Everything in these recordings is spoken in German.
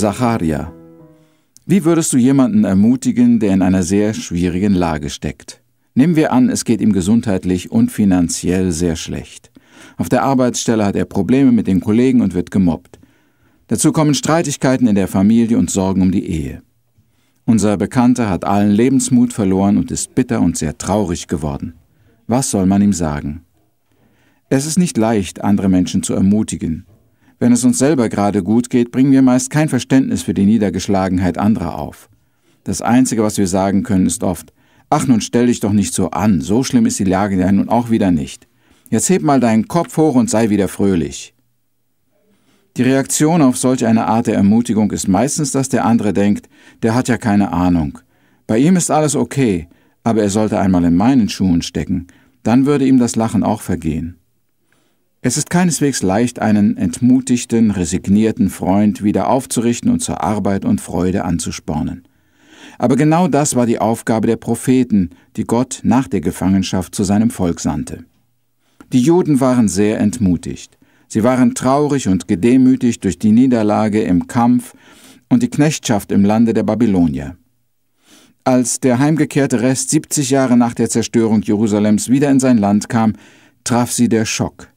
Sacharia. Wie würdest du jemanden ermutigen, der in einer sehr schwierigen Lage steckt? Nehmen wir an, es geht ihm gesundheitlich und finanziell sehr schlecht. Auf der Arbeitsstelle hat er Probleme mit den Kollegen und wird gemobbt. Dazu kommen Streitigkeiten in der Familie und Sorgen um die Ehe. Unser Bekannter hat allen Lebensmut verloren und ist bitter und sehr traurig geworden. Was soll man ihm sagen? Es ist nicht leicht, andere Menschen zu ermutigen. Wenn es uns selber gerade gut geht, bringen wir meist kein Verständnis für die Niedergeschlagenheit anderer auf. Das Einzige, was wir sagen können, ist oft, ach nun stell dich doch nicht so an, so schlimm ist die Lage ja nun auch wieder nicht. Jetzt heb mal deinen Kopf hoch und sei wieder fröhlich. Die Reaktion auf solch eine Art der Ermutigung ist meistens, dass der andere denkt, der hat ja keine Ahnung. Bei ihm ist alles okay, aber er sollte einmal in meinen Schuhen stecken, dann würde ihm das Lachen auch vergehen. Es ist keineswegs leicht, einen entmutigten, resignierten Freund wieder aufzurichten und zur Arbeit und Freude anzuspornen. Aber genau das war die Aufgabe der Propheten, die Gott nach der Gefangenschaft zu seinem Volk sandte. Die Juden waren sehr entmutigt. Sie waren traurig und gedemütigt durch die Niederlage im Kampf und die Knechtschaft im Lande der Babylonier. Als der heimgekehrte Rest 70 Jahre nach der Zerstörung Jerusalems wieder in sein Land kam, traf sie der Schock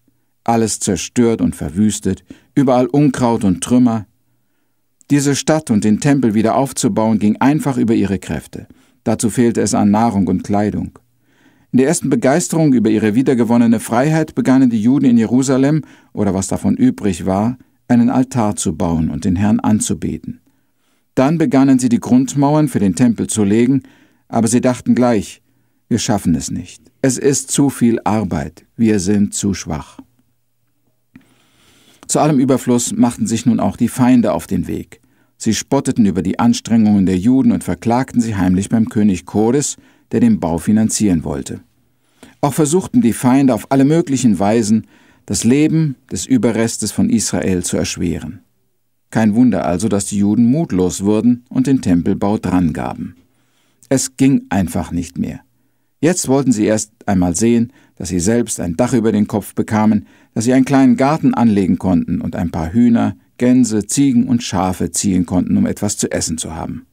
alles zerstört und verwüstet, überall Unkraut und Trümmer. Diese Stadt und den Tempel wieder aufzubauen ging einfach über ihre Kräfte. Dazu fehlte es an Nahrung und Kleidung. In der ersten Begeisterung über ihre wiedergewonnene Freiheit begannen die Juden in Jerusalem, oder was davon übrig war, einen Altar zu bauen und den Herrn anzubeten. Dann begannen sie die Grundmauern für den Tempel zu legen, aber sie dachten gleich, wir schaffen es nicht. Es ist zu viel Arbeit, wir sind zu schwach. Zu allem Überfluss machten sich nun auch die Feinde auf den Weg. Sie spotteten über die Anstrengungen der Juden und verklagten sie heimlich beim König Chores, der den Bau finanzieren wollte. Auch versuchten die Feinde auf alle möglichen Weisen, das Leben des Überrestes von Israel zu erschweren. Kein Wunder also, dass die Juden mutlos wurden und den Tempelbau drangaben. Es ging einfach nicht mehr. Jetzt wollten sie erst einmal sehen, dass sie selbst ein Dach über den Kopf bekamen, dass sie einen kleinen Garten anlegen konnten und ein paar Hühner, Gänse, Ziegen und Schafe ziehen konnten, um etwas zu essen zu haben.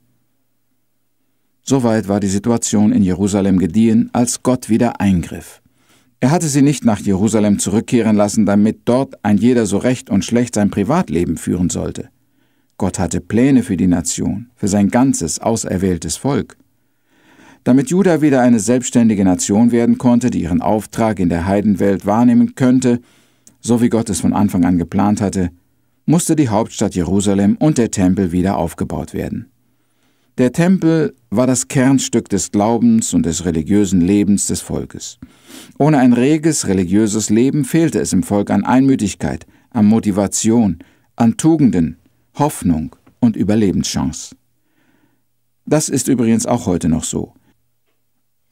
Soweit war die Situation in Jerusalem gediehen, als Gott wieder eingriff. Er hatte sie nicht nach Jerusalem zurückkehren lassen, damit dort ein jeder so recht und schlecht sein Privatleben führen sollte. Gott hatte Pläne für die Nation, für sein ganzes auserwähltes Volk. Damit Juda wieder eine selbstständige Nation werden konnte, die ihren Auftrag in der Heidenwelt wahrnehmen könnte, so wie Gott es von Anfang an geplant hatte, musste die Hauptstadt Jerusalem und der Tempel wieder aufgebaut werden. Der Tempel war das Kernstück des Glaubens und des religiösen Lebens des Volkes. Ohne ein reges religiöses Leben fehlte es im Volk an Einmütigkeit, an Motivation, an Tugenden, Hoffnung und Überlebenschance. Das ist übrigens auch heute noch so.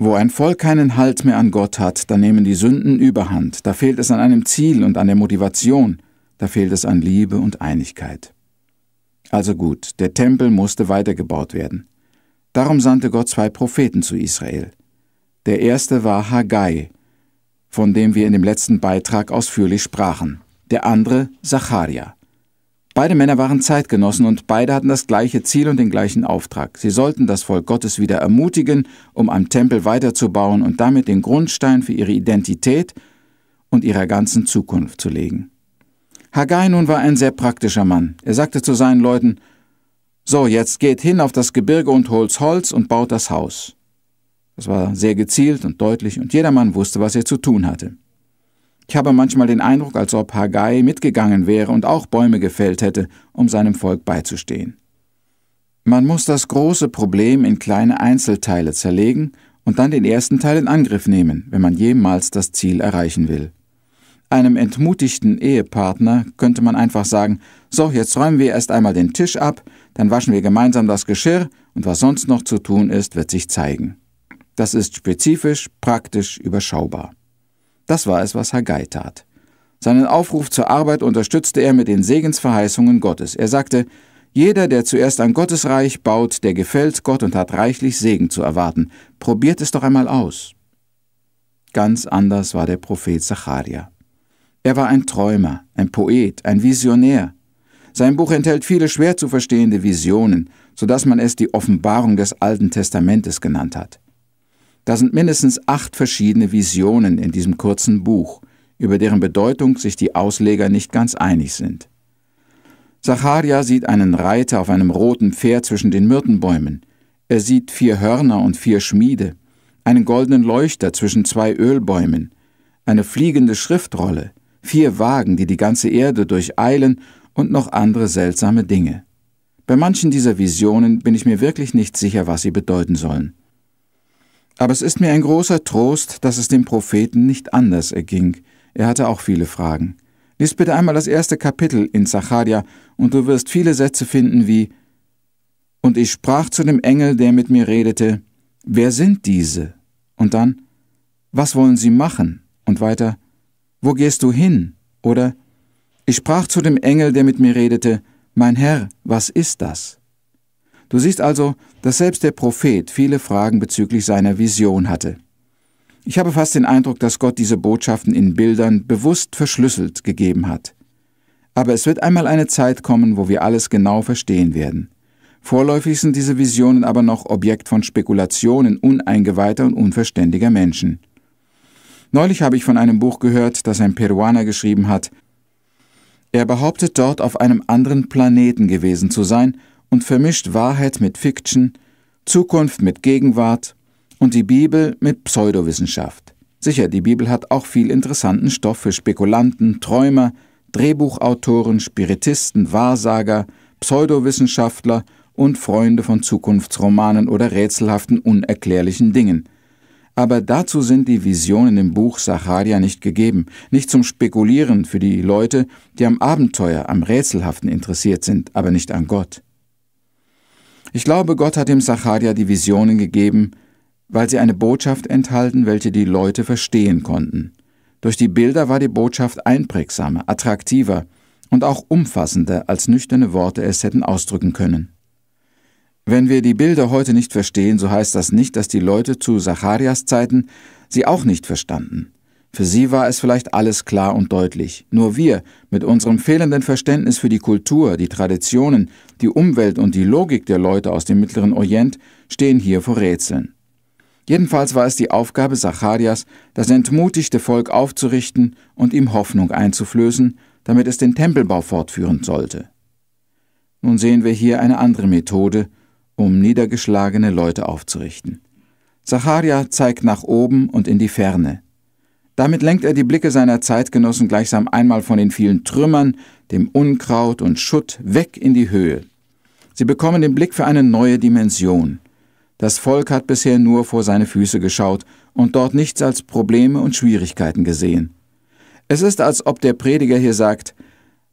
Wo ein Volk keinen Halt mehr an Gott hat, da nehmen die Sünden überhand, da fehlt es an einem Ziel und an der Motivation, da fehlt es an Liebe und Einigkeit. Also gut, der Tempel musste weitergebaut werden. Darum sandte Gott zwei Propheten zu Israel. Der erste war Haggai, von dem wir in dem letzten Beitrag ausführlich sprachen, der andere Zacharia. Beide Männer waren Zeitgenossen und beide hatten das gleiche Ziel und den gleichen Auftrag. Sie sollten das Volk Gottes wieder ermutigen, um am Tempel weiterzubauen und damit den Grundstein für ihre Identität und ihrer ganzen Zukunft zu legen. Haggai nun war ein sehr praktischer Mann. Er sagte zu seinen Leuten, so, jetzt geht hin auf das Gebirge und holt Holz und baut das Haus. Das war sehr gezielt und deutlich und jedermann wusste, was er zu tun hatte. Ich habe manchmal den Eindruck, als ob Haggai mitgegangen wäre und auch Bäume gefällt hätte, um seinem Volk beizustehen. Man muss das große Problem in kleine Einzelteile zerlegen und dann den ersten Teil in Angriff nehmen, wenn man jemals das Ziel erreichen will. Einem entmutigten Ehepartner könnte man einfach sagen, so, jetzt räumen wir erst einmal den Tisch ab, dann waschen wir gemeinsam das Geschirr und was sonst noch zu tun ist, wird sich zeigen. Das ist spezifisch, praktisch, überschaubar. Das war es, was Haggai tat. Seinen Aufruf zur Arbeit unterstützte er mit den Segensverheißungen Gottes. Er sagte, jeder, der zuerst ein Gottesreich baut, der gefällt Gott und hat reichlich Segen zu erwarten. Probiert es doch einmal aus. Ganz anders war der Prophet Zacharia. Er war ein Träumer, ein Poet, ein Visionär. Sein Buch enthält viele schwer zu verstehende Visionen, sodass man es die Offenbarung des Alten Testamentes genannt hat. Da sind mindestens acht verschiedene Visionen in diesem kurzen Buch, über deren Bedeutung sich die Ausleger nicht ganz einig sind. Zacharia sieht einen Reiter auf einem roten Pferd zwischen den Myrtenbäumen. Er sieht vier Hörner und vier Schmiede, einen goldenen Leuchter zwischen zwei Ölbäumen, eine fliegende Schriftrolle, vier Wagen, die die ganze Erde durcheilen und noch andere seltsame Dinge. Bei manchen dieser Visionen bin ich mir wirklich nicht sicher, was sie bedeuten sollen. Aber es ist mir ein großer Trost, dass es dem Propheten nicht anders erging. Er hatte auch viele Fragen. Lies bitte einmal das erste Kapitel in Zacharia und du wirst viele Sätze finden wie Und ich sprach zu dem Engel, der mit mir redete, Wer sind diese? Und dann, Was wollen sie machen? Und weiter, Wo gehst du hin? Oder Ich sprach zu dem Engel, der mit mir redete, Mein Herr, was ist das? Du siehst also, dass selbst der Prophet viele Fragen bezüglich seiner Vision hatte. Ich habe fast den Eindruck, dass Gott diese Botschaften in Bildern bewusst verschlüsselt gegeben hat. Aber es wird einmal eine Zeit kommen, wo wir alles genau verstehen werden. Vorläufig sind diese Visionen aber noch Objekt von Spekulationen uneingeweihter und unverständiger Menschen. Neulich habe ich von einem Buch gehört, das ein Peruaner geschrieben hat. Er behauptet dort auf einem anderen Planeten gewesen zu sein und vermischt Wahrheit mit Fiction, Zukunft mit Gegenwart und die Bibel mit Pseudowissenschaft. Sicher, die Bibel hat auch viel interessanten Stoff für Spekulanten, Träumer, Drehbuchautoren, Spiritisten, Wahrsager, Pseudowissenschaftler und Freunde von Zukunftsromanen oder rätselhaften, unerklärlichen Dingen. Aber dazu sind die Visionen im Buch Sacharia nicht gegeben, nicht zum Spekulieren für die Leute, die am Abenteuer, am Rätselhaften interessiert sind, aber nicht an Gott. Ich glaube, Gott hat dem Sacharja die Visionen gegeben, weil sie eine Botschaft enthalten, welche die Leute verstehen konnten. Durch die Bilder war die Botschaft einprägsamer, attraktiver und auch umfassender, als nüchterne Worte es hätten ausdrücken können. Wenn wir die Bilder heute nicht verstehen, so heißt das nicht, dass die Leute zu Zacharias Zeiten sie auch nicht verstanden. Für sie war es vielleicht alles klar und deutlich. Nur wir, mit unserem fehlenden Verständnis für die Kultur, die Traditionen, die Umwelt und die Logik der Leute aus dem Mittleren Orient, stehen hier vor Rätseln. Jedenfalls war es die Aufgabe Zacharias, das entmutigte Volk aufzurichten und ihm Hoffnung einzuflößen, damit es den Tempelbau fortführen sollte. Nun sehen wir hier eine andere Methode, um niedergeschlagene Leute aufzurichten. Zacharia zeigt nach oben und in die Ferne. Damit lenkt er die Blicke seiner Zeitgenossen gleichsam einmal von den vielen Trümmern, dem Unkraut und Schutt weg in die Höhe. Sie bekommen den Blick für eine neue Dimension. Das Volk hat bisher nur vor seine Füße geschaut und dort nichts als Probleme und Schwierigkeiten gesehen. Es ist, als ob der Prediger hier sagt,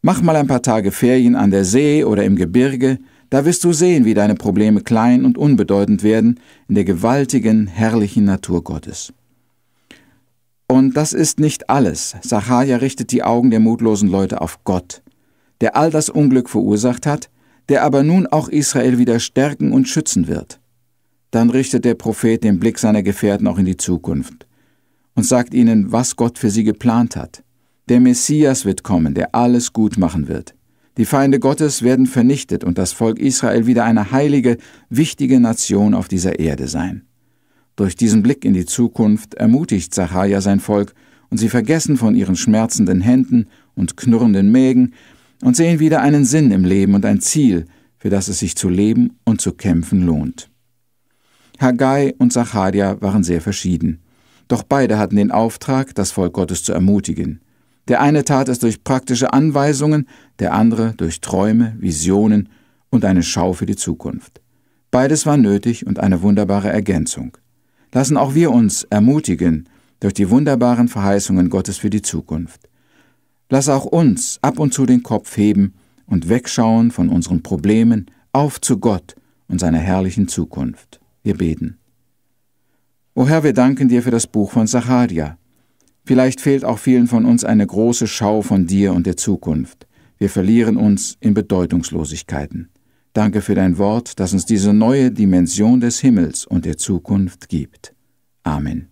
mach mal ein paar Tage Ferien an der See oder im Gebirge, da wirst du sehen, wie deine Probleme klein und unbedeutend werden in der gewaltigen, herrlichen Natur Gottes. Und das ist nicht alles. Sacharja richtet die Augen der mutlosen Leute auf Gott, der all das Unglück verursacht hat, der aber nun auch Israel wieder stärken und schützen wird. Dann richtet der Prophet den Blick seiner Gefährten auch in die Zukunft und sagt ihnen, was Gott für sie geplant hat. Der Messias wird kommen, der alles gut machen wird. Die Feinde Gottes werden vernichtet und das Volk Israel wieder eine heilige, wichtige Nation auf dieser Erde sein. Durch diesen Blick in die Zukunft ermutigt Zacharia sein Volk, und sie vergessen von ihren schmerzenden Händen und knurrenden Mägen und sehen wieder einen Sinn im Leben und ein Ziel, für das es sich zu leben und zu kämpfen lohnt. Haggai und Zacharia waren sehr verschieden. Doch beide hatten den Auftrag, das Volk Gottes zu ermutigen. Der eine tat es durch praktische Anweisungen, der andere durch Träume, Visionen und eine Schau für die Zukunft. Beides war nötig und eine wunderbare Ergänzung. Lassen auch wir uns ermutigen durch die wunderbaren Verheißungen Gottes für die Zukunft. Lass auch uns ab und zu den Kopf heben und wegschauen von unseren Problemen auf zu Gott und seiner herrlichen Zukunft. Wir beten. O Herr, wir danken dir für das Buch von Sacharia. Vielleicht fehlt auch vielen von uns eine große Schau von dir und der Zukunft. Wir verlieren uns in Bedeutungslosigkeiten. Danke für dein Wort, das uns diese neue Dimension des Himmels und der Zukunft gibt. Amen.